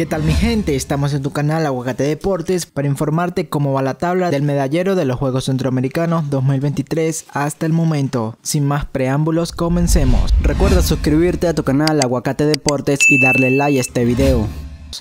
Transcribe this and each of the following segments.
¿Qué tal mi gente? Estamos en tu canal Aguacate Deportes para informarte cómo va la tabla del medallero de los Juegos Centroamericanos 2023 hasta el momento. Sin más preámbulos, comencemos. Recuerda suscribirte a tu canal Aguacate Deportes y darle like a este video.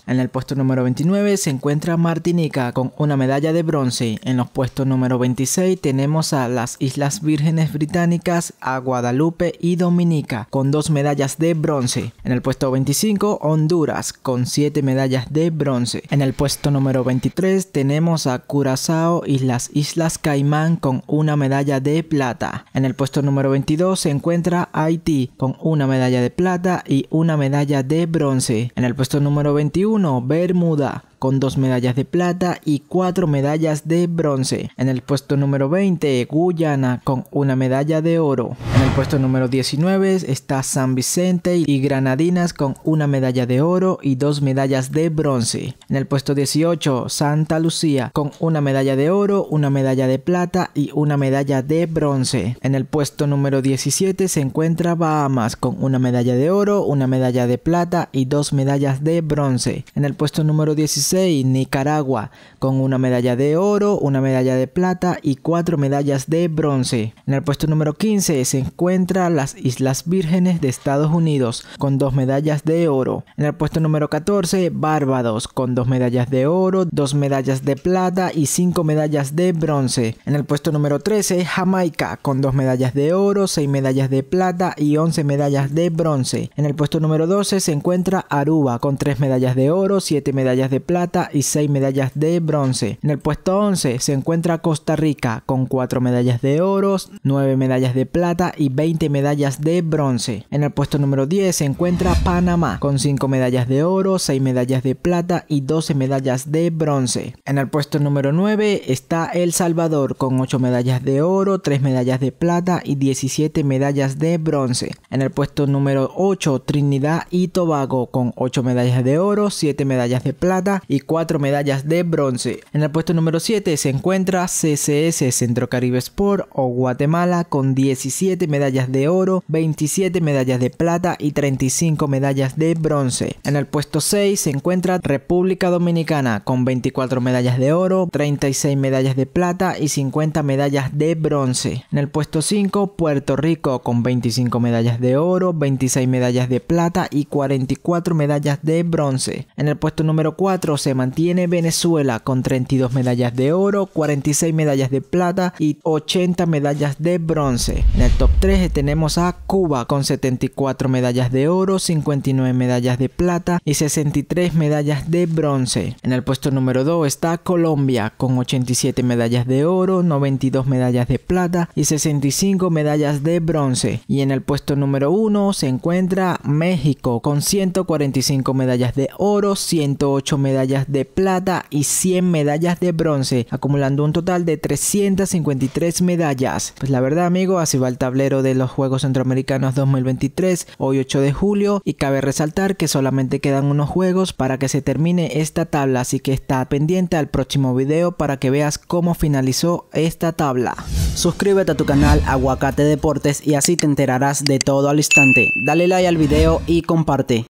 En el puesto número 29 se encuentra Martinica con una medalla de bronce. En los puestos número 26 tenemos a las Islas Vírgenes Británicas, a Guadalupe y Dominica con dos medallas de bronce. En el puesto 25 Honduras con siete medallas de bronce. En el puesto número 23 tenemos a Curazao y las Islas Caimán con una medalla de plata. En el puesto número 22 se encuentra Haití con una medalla de plata y una medalla de bronce. En el puesto número uno, Bermuda, con dos medallas de plata y cuatro medallas de bronce. En el puesto número 20, Guyana, con una medalla de oro el puesto número 19 está San Vicente y Granadinas con una medalla de oro y dos medallas de bronce. En el puesto 18 Santa Lucía con una medalla de oro, una medalla de plata y una medalla de bronce. En el puesto número 17 se encuentra Bahamas con una medalla de oro, una medalla de plata y dos medallas de bronce. En el puesto número 16 Nicaragua con una medalla de oro, una medalla de plata y cuatro medallas de bronce. En el puesto número 15 se encuentra encuentra las Islas Vírgenes de Estados Unidos con dos medallas de oro. En el puesto número 14, Barbados con dos medallas de oro, dos medallas de plata y cinco medallas de bronce. En el puesto número 13, Jamaica con dos medallas de oro, seis medallas de plata y 11 medallas de bronce. En el puesto número 12 se encuentra Aruba con tres medallas de oro, siete medallas de plata y seis medallas de bronce. En el puesto 11 se encuentra Costa Rica con cuatro medallas de oro, nueve medallas de plata y 20 medallas de bronce. En el puesto número 10 se encuentra Panamá con 5 medallas de oro, 6 medallas de plata y 12 medallas de bronce. En el puesto número 9 está El Salvador con 8 medallas de oro, 3 medallas de plata y 17 medallas de bronce. En el puesto número 8 Trinidad y Tobago con 8 medallas de oro, 7 medallas de plata y 4 medallas de bronce. En el puesto número 7 se encuentra CCS Centro Caribe Sport o Guatemala con 17 medallas medallas de oro, 27 medallas de plata y 35 medallas de bronce. En el puesto 6 se encuentra República Dominicana con 24 medallas de oro, 36 medallas de plata y 50 medallas de bronce. En el puesto 5 Puerto Rico con 25 medallas de oro, 26 medallas de plata y 44 medallas de bronce. En el puesto número 4 se mantiene Venezuela con 32 medallas de oro, 46 medallas de plata y 80 medallas de bronce. En el top tenemos a Cuba con 74 medallas de oro, 59 medallas de plata y 63 medallas de bronce. En el puesto número 2 está Colombia con 87 medallas de oro, 92 medallas de plata y 65 medallas de bronce. Y en el puesto número 1 se encuentra México con 145 medallas de oro, 108 medallas de plata y 100 medallas de bronce, acumulando un total de 353 medallas. Pues la verdad amigo, así va el tablero de los Juegos Centroamericanos 2023, hoy 8 de julio, y cabe resaltar que solamente quedan unos juegos para que se termine esta tabla, así que está pendiente al próximo video para que veas cómo finalizó esta tabla. Suscríbete a tu canal Aguacate Deportes y así te enterarás de todo al instante. Dale like al video y comparte.